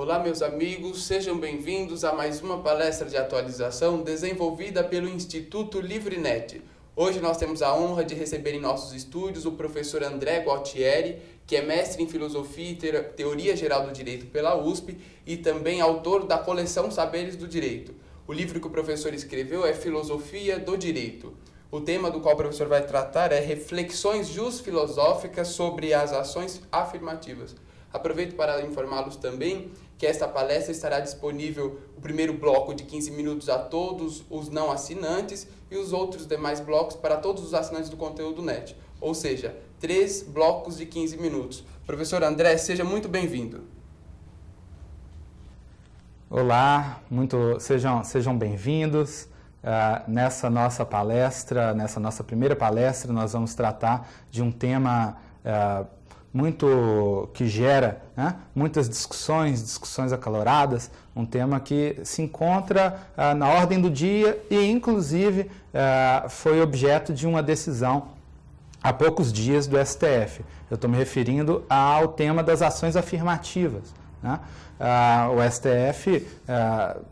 Olá, meus amigos, sejam bem-vindos a mais uma palestra de atualização desenvolvida pelo Instituto LivreNet. Hoje nós temos a honra de receber em nossos estúdios o professor André Gualtieri, que é mestre em Filosofia e Teoria Geral do Direito pela USP e também autor da coleção Saberes do Direito. O livro que o professor escreveu é Filosofia do Direito. O tema do qual o professor vai tratar é reflexões jusfilosóficas sobre as ações afirmativas. Aproveito para informá-los também que esta palestra estará disponível o primeiro bloco de 15 minutos a todos os não assinantes e os outros demais blocos para todos os assinantes do conteúdo net, ou seja, três blocos de 15 minutos. Professor André, seja muito bem-vindo. Olá, muito sejam, sejam bem-vindos. Uh, nessa nossa palestra, nessa nossa primeira palestra, nós vamos tratar de um tema uh, muito que gera né? muitas discussões, discussões acaloradas, um tema que se encontra ah, na ordem do dia e, inclusive, ah, foi objeto de uma decisão há poucos dias do STF. Eu estou me referindo ao tema das ações afirmativas. Né? Ah, o STF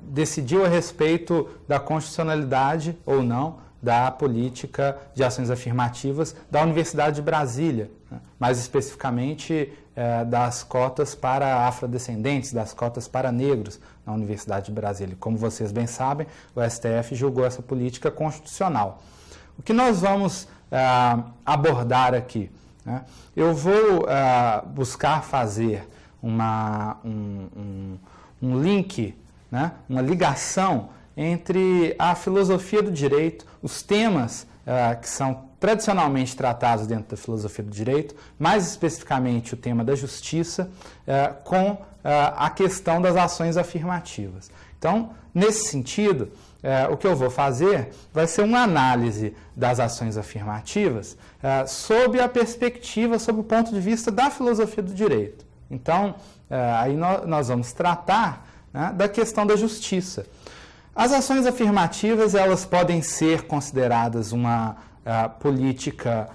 decidiu a respeito da constitucionalidade ou não da política de ações afirmativas da Universidade de Brasília. Né? mais especificamente eh, das cotas para afrodescendentes, das cotas para negros na Universidade de Brasília. Como vocês bem sabem, o STF julgou essa política constitucional. O que nós vamos eh, abordar aqui? Né? Eu vou eh, buscar fazer uma, um, um, um link, né? uma ligação entre a filosofia do direito, os temas que são tradicionalmente tratados dentro da filosofia do direito, mais especificamente o tema da justiça, eh, com eh, a questão das ações afirmativas. Então, nesse sentido, eh, o que eu vou fazer vai ser uma análise das ações afirmativas sob a perspectiva, sob o ponto de vista da filosofia do direito. Então, aí nós vamos tratar né, da questão da justiça. As ações afirmativas elas podem ser consideradas uma política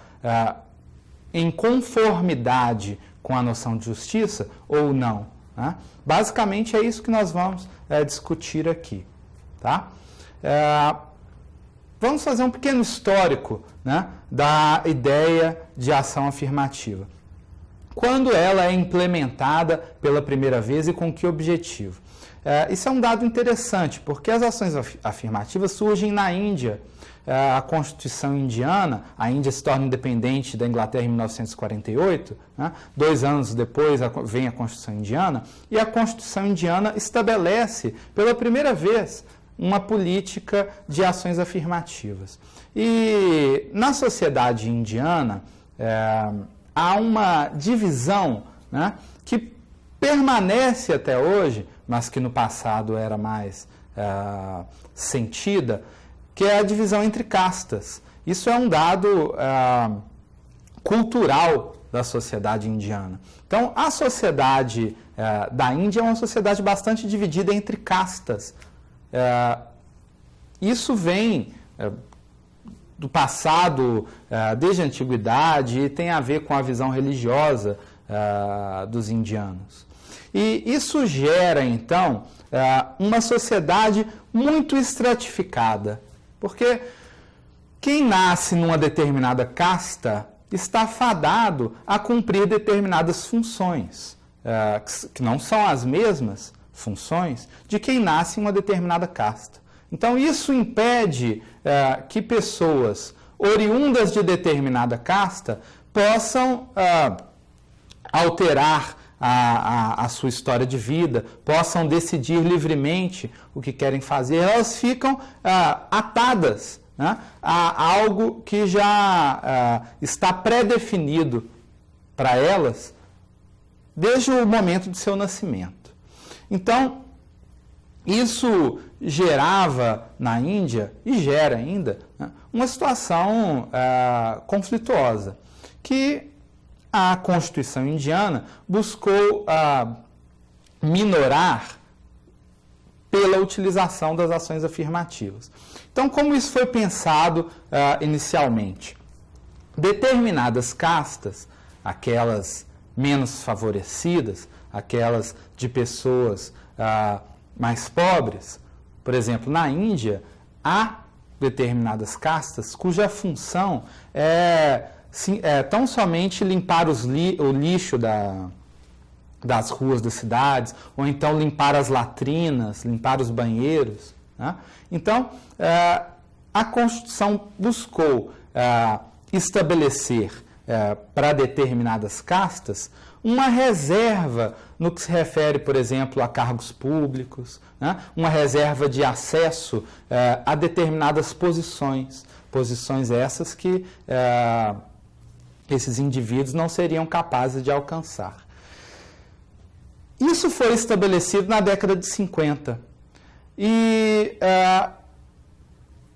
em conformidade com a noção de justiça ou não. Né? Basicamente é isso que nós vamos é, discutir aqui. Tá? É, vamos fazer um pequeno histórico né, da ideia de ação afirmativa. Quando ela é implementada pela primeira vez e com que objetivo? É, isso é um dado interessante, porque as ações afirmativas surgem na Índia é, a Constituição indiana, a Índia se torna independente da Inglaterra em 1948, né? dois anos depois vem a Constituição indiana, e a Constituição indiana estabelece pela primeira vez uma política de ações afirmativas. E na sociedade indiana é, há uma divisão né, que permanece até hoje, mas que no passado era mais é, sentida que é a divisão entre castas. Isso é um dado é, cultural da sociedade indiana. Então, a sociedade é, da Índia é uma sociedade bastante dividida entre castas. É, isso vem do passado, desde a antiguidade, e tem a ver com a visão religiosa dos indianos. E isso gera, então, uma sociedade muito estratificada. Porque quem nasce numa determinada casta está fadado a cumprir determinadas funções, eh, que não são as mesmas funções de quem nasce em uma determinada casta. Então, isso impede eh, que pessoas oriundas de determinada casta possam ah, alterar a, a, a, sua história de vida, possam decidir livremente o que querem fazer, elas ficam ah, atadas né, a algo que já ah, está pré-definido para elas desde o momento do seu nascimento. Então, isso gerava na Índia, e gera ainda, né, uma situação ah, conflituosa, que a Constituição indiana buscou ah, minorar pela utilização das ações afirmativas. Então, como isso foi pensado ah, inicialmente? Determinadas castas, aquelas menos favorecidas, aquelas de pessoas ah, mais pobres, por exemplo, na Índia, há determinadas castas cuja função é sim, é, tão somente limpar li, o lixo da, das ruas das cidades, ou então limpar as latrinas, limpar os banheiros. Né? Então, é, a Constituição buscou é, estabelecer é, para determinadas castas uma reserva no que se refere, por exemplo, a cargos públicos, né? uma reserva de acesso é, a determinadas posições. Posições essas que. É, esses indivíduos não seriam capazes de alcançar. Isso foi estabelecido na década de 50 e é,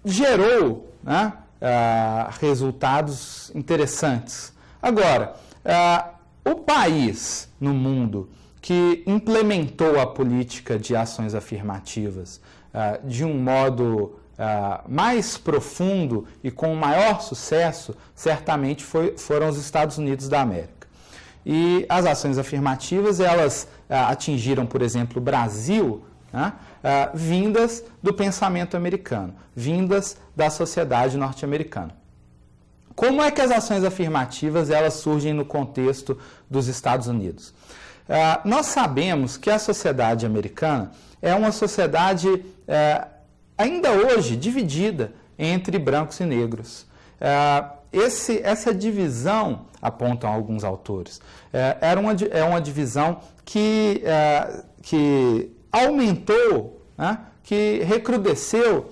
gerou né, é, resultados interessantes. Agora, é, o país no mundo que implementou a política de ações afirmativas de um modo ah, mais profundo e com maior sucesso, certamente foi, foram os Estados Unidos da América. E as ações afirmativas, elas ah, atingiram, por exemplo, o Brasil, né, ah, vindas do pensamento americano, vindas da sociedade norte-americana. Como é que as ações afirmativas elas surgem no contexto dos Estados Unidos? nós sabemos que a sociedade americana é uma sociedade eh, ainda hoje dividida entre brancos e negros. É, esse, essa divisão, apontam alguns autores, é, era uma, é uma divisão que, é, que aumentou, né, que recrudesceu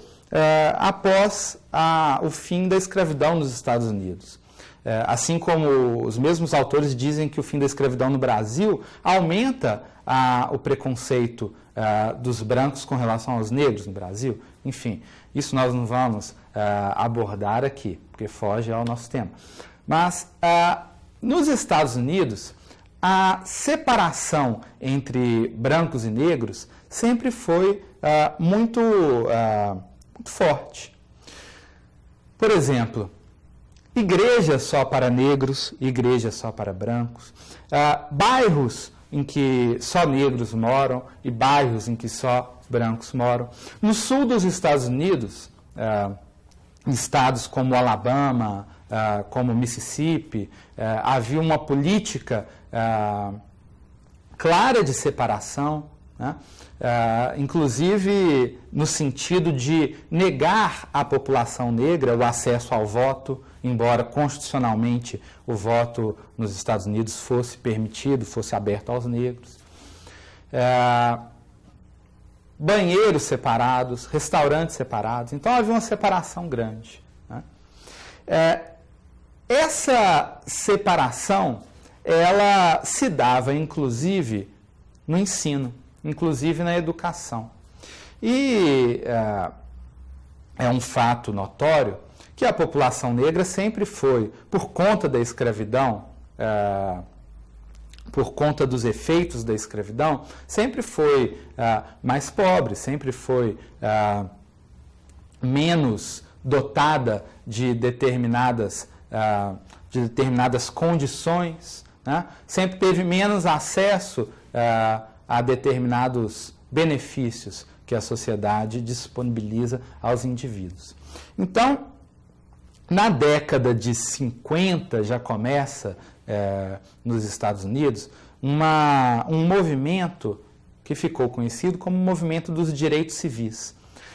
após a, o fim da escravidão nos Estados Unidos. É, assim como os mesmos autores dizem que o fim da escravidão no Brasil aumenta a, o preconceito a, é, dos brancos com relação aos negros no Brasil. Enfim, isso nós não vamos a, é, abordar aqui, porque foge ao nosso tema. Mas nos Estados Unidos, a separação entre brancos e negros sempre foi muito, muito forte. Por exemplo, igrejas só para negros, igrejas só para brancos, ah, bairros em que só negros moram e bairros em que só brancos moram. No sul dos Estados Unidos, ah, estados como Alabama, ah, como Mississippi, ah, havia uma política clara de separação né? Ah, inclusive no sentido de negar à população negra o acesso ao voto, embora constitucionalmente o voto nos Estados Unidos fosse permitido, fosse aberto aos negros. Ah, banheiros separados, restaurantes separados, então havia uma separação grande. Né? É, essa separação ela se dava inclusive no ensino inclusive na educação. E é, é um fato notório que a população negra sempre foi, por conta da escravidão, é, por conta dos efeitos da escravidão, sempre foi é, mais pobre, sempre foi menos dotada de determinadas, de determinadas condições, né? sempre teve menos acesso a a determinados benefícios que a sociedade disponibiliza aos indivíduos. Então, na década de 50 já começa é, nos Estados Unidos uma, um movimento que ficou conhecido como o movimento dos direitos civis.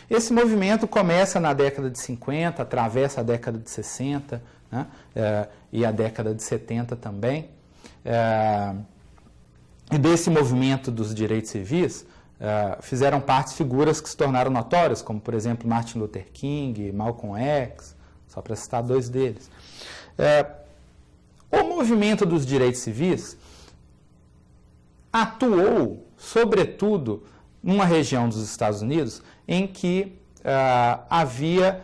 Esse movimento começa na década de 50, atravessa a década de 60 né, é, e a década de 70 também. É, e desse movimento dos direitos civis uh, fizeram parte figuras que se tornaram notórias, como, por exemplo, Martin Luther King, Malcolm X, só para citar dois deles. Uh, o movimento dos direitos civis atuou, sobretudo, numa região dos Estados Unidos em que uh, havia,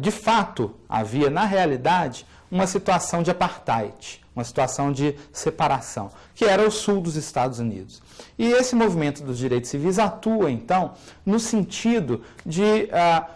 de fato, havia na realidade uma situação de apartheid uma situação de separação, que era o sul dos Estados Unidos. E esse movimento dos direitos civis atua, então, no sentido de ah,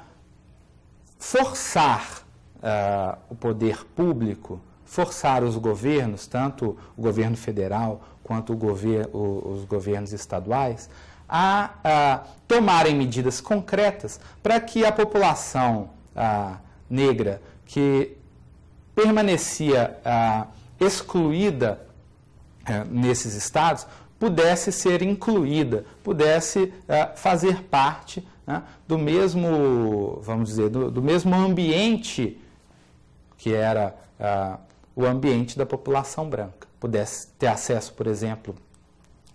forçar ah, o poder público, forçar os governos, tanto o governo federal quanto gover os governos estaduais, a, a ah, tomarem medidas concretas para que a população a, ah, negra que permanecia a, ah, excluída é, nesses estados pudesse ser incluída, pudesse é, fazer parte né, do mesmo, vamos dizer, do, do mesmo ambiente que era é, o ambiente da população branca, pudesse ter acesso, por exemplo,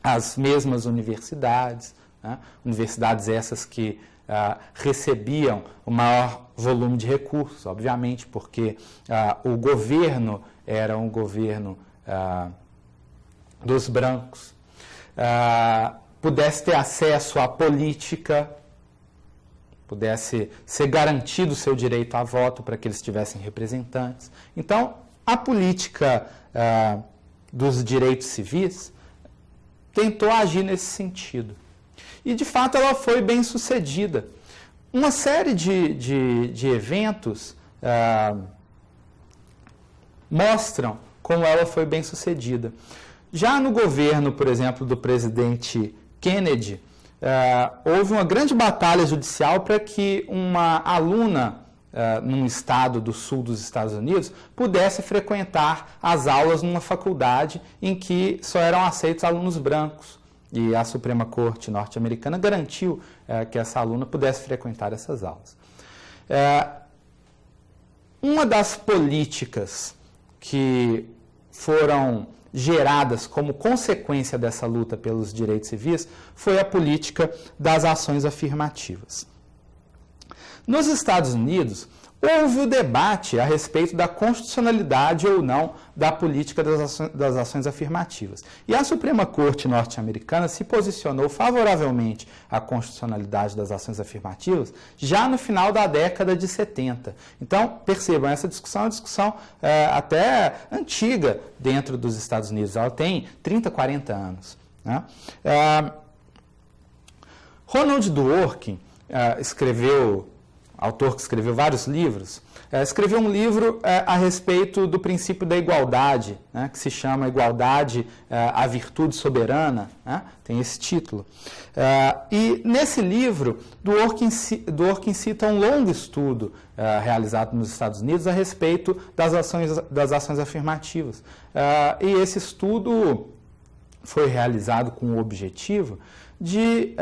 às mesmas universidades, né, universidades essas que ah, recebiam o maior volume de recursos, obviamente, porque ah, o governo era um governo ah, dos brancos, ah, pudesse ter acesso à política, pudesse ser garantido o seu direito a voto para que eles tivessem representantes. Então, a política ah, dos direitos civis tentou agir nesse sentido. E de fato ela foi bem sucedida. Uma série de, de, de eventos ah, mostram como ela foi bem sucedida. Já no governo, por exemplo, do presidente Kennedy, ah, houve uma grande batalha judicial para que uma aluna Uh, num estado do sul dos Estados Unidos, pudesse frequentar as aulas numa faculdade em que só eram aceitos alunos brancos. E a Suprema Corte norte-americana garantiu é, que essa aluna pudesse frequentar essas aulas. É, uma das políticas que foram geradas como consequência dessa luta pelos direitos civis foi a política das ações afirmativas. Nos Estados Unidos, Houve o debate a respeito da constitucionalidade ou não da política das ações, das ações afirmativas. E a Suprema Corte norte-americana se posicionou favoravelmente à constitucionalidade das ações afirmativas já no final da década de 70. Então, percebam, essa discussão é uma discussão é, até antiga dentro dos Estados Unidos. Ela tem 30, 40 anos. Né? É, Ronald Dworkin é, escreveu autor que escreveu vários livros, eh, escreveu um livro eh, a respeito do princípio da igualdade, né, que se chama Igualdade eh, à Virtude Soberana, né, tem esse título. E nesse livro, Dworkin, Dworkin cita um longo estudo realizado nos Estados Unidos a respeito das ações, das ações afirmativas. E esse estudo foi realizado com o objetivo de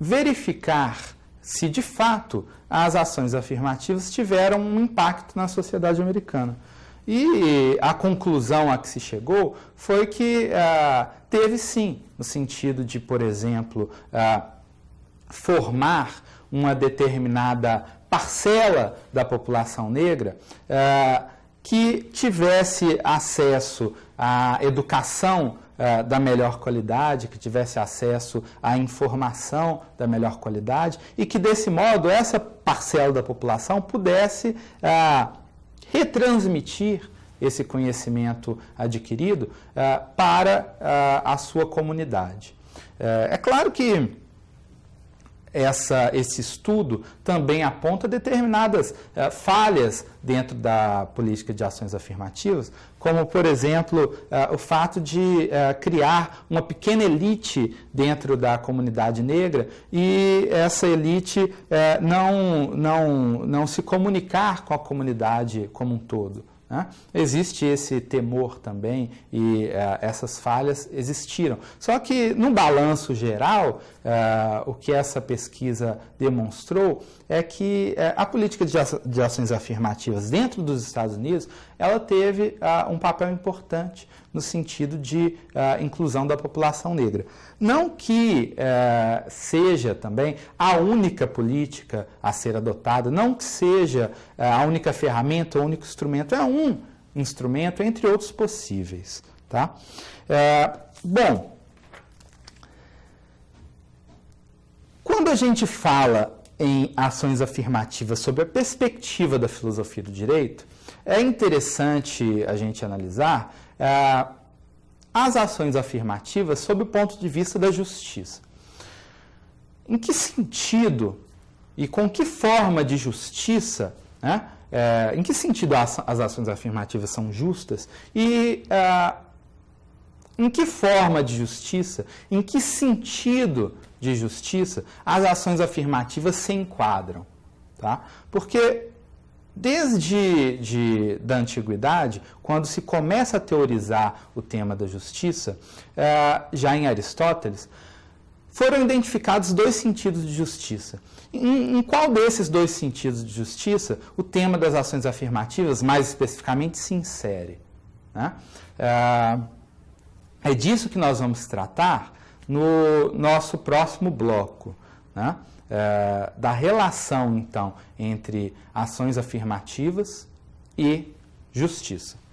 verificar se de fato as ações afirmativas tiveram um impacto na sociedade americana. E a conclusão a que se chegou foi que ah, teve sim, no sentido de, por exemplo, ah, formar uma determinada parcela da população negra ah, que tivesse acesso a educação eh, da melhor qualidade, que tivesse acesso à informação da melhor qualidade e que, desse modo, essa parcela da população pudesse eh, retransmitir esse conhecimento adquirido eh, para a sua comunidade. É claro que essa, esse estudo também aponta determinadas eh, falhas dentro da política de ações afirmativas, como, por exemplo, eh, o fato de eh, criar uma pequena elite dentro da comunidade negra e essa elite não, não, não se comunicar com a comunidade como um todo. Né? Existe esse temor também e essas falhas existiram. Só que, num balanço geral, ah, o que essa pesquisa demonstrou é que eh, a política de, ações afirmativas dentro dos Estados Unidos ela teve ah, um papel importante no sentido de ah, inclusão da população negra. Não que eh, seja também a única política a ser adotada, não que seja eh, a única ferramenta, o único instrumento, é um instrumento entre outros possíveis. Tá? bom, Quando a gente fala em ações afirmativas sobre a perspectiva da filosofia do direito, é interessante a gente analisar é, as ações afirmativas sob o ponto de vista da justiça. Em que sentido e com que forma de justiça, né, é, em que sentido as, as, ações afirmativas são justas e é, em que forma de justiça, em que sentido de justiça, as ações afirmativas se enquadram. Tá? Porque desde de, da antiguidade, quando se começa a teorizar o tema da justiça, é, já em Aristóteles, foram identificados dois sentidos de justiça. Em, em, qual desses dois sentidos de justiça o tema das ações afirmativas, mais especificamente, se insere? Né? Eh, é disso que nós vamos tratar no nosso próximo bloco, né? é, da relação, então, entre ações afirmativas e justiça.